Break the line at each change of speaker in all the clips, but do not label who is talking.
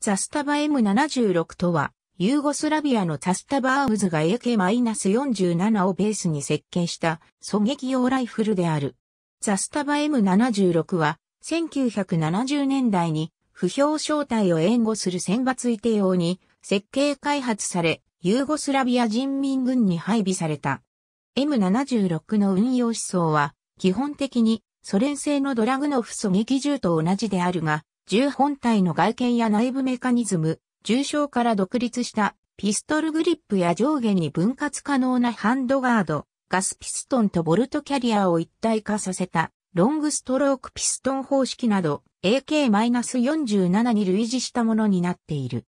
ザスタバ M76 とは、ユーゴスラビアのザスタバアームズが AK-47 をベースに設計した狙撃用ライフルである。ザスタバ M76 は、1970年代に不評招待を援護する選抜い定用に設計開発され、ユーゴスラビア人民軍に配備された。M76 の運用思想は、基本的にソ連製のドラグノフ狙撃銃と同じであるが、銃本体の外見や内部メカニズム、重症から独立したピストルグリップや上下に分割可能なハンドガード、ガスピストンとボルトキャリアを一体化させたロングストロークピストン方式など AK-47 に類似したものになっている。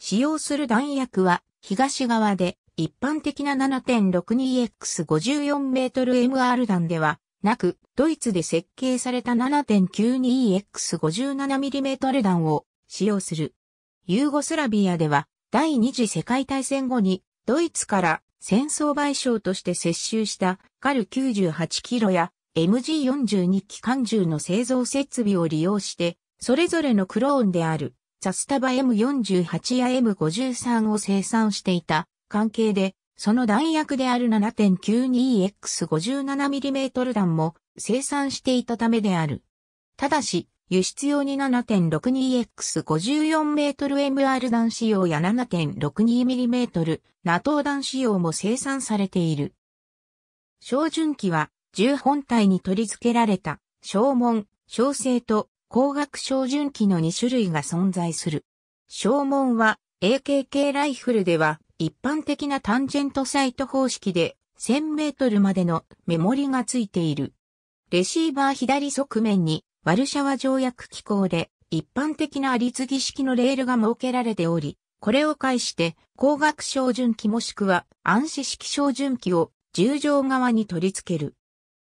使用する弾薬は東側で一般的な 7.62X54 メートル MR 弾ではなく、ドイツで設計された 7.92X57mm 弾を使用する。ユーゴスラビアでは第二次世界大戦後にドイツから戦争賠償として接収したカル98キロや MG42 機関銃の製造設備を利用して、それぞれのクローンであるザスタバ M48 や M53 を生産していた関係でその弾薬である 7.92X57mm 弾も生産していたためである。ただし、輸出用に 7.62X54mmMR 弾仕様や 7.62mm ナトー弾仕様も生産されている。小準機は銃本体に取り付けられた小門、小生と光学小準機の2種類が存在する。小門は AKK ライフルでは一般的なタンジェントサイト方式で1000メートルまでのメモリがついている。レシーバー左側面にワルシャワ条約機構で一般的なあり継ぎ式のレールが設けられており、これを介して光学照準器もしくは暗視式照準器を十条側に取り付ける。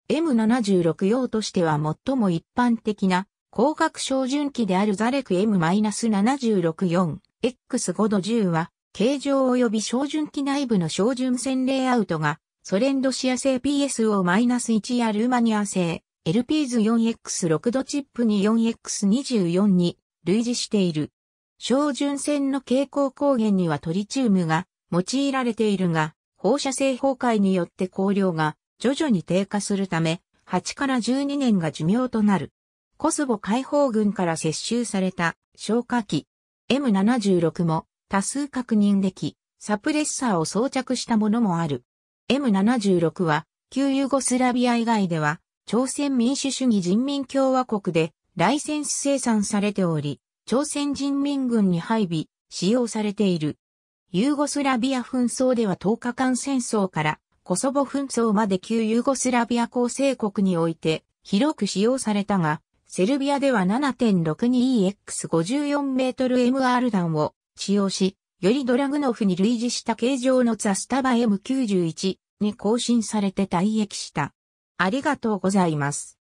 M76 用としては最も一般的な光学照準器であるザレク M-764X5 度10は形状及び照準機内部の照準線レイアウトが、ソ連ドシア製 PSO-1 やルーマニア製 LP s 4X6 度チップに 4X24 に類似している。照準線の蛍光光源にはトリチウムが用いられているが、放射性崩壊によって光量が徐々に低下するため、8から12年が寿命となる。コスボ解放軍から接収された消火器 M76 も多数確認でき、サプレッサーを装着したものもある。M76 は、旧ユーゴスラビア以外では、朝鮮民主主義人民共和国でライセンス生産されており、朝鮮人民軍に配備、使用されている。ユーゴスラビア紛争では10日間戦争からコソボ紛争まで旧ユーゴスラビア構成国において広く使用されたが、セルビアでは 7.62EX54 メートル MR 弾を使用し、よりドラグノフに類似した形状のザスタバ M91 に更新されて退役した。ありがとうございます。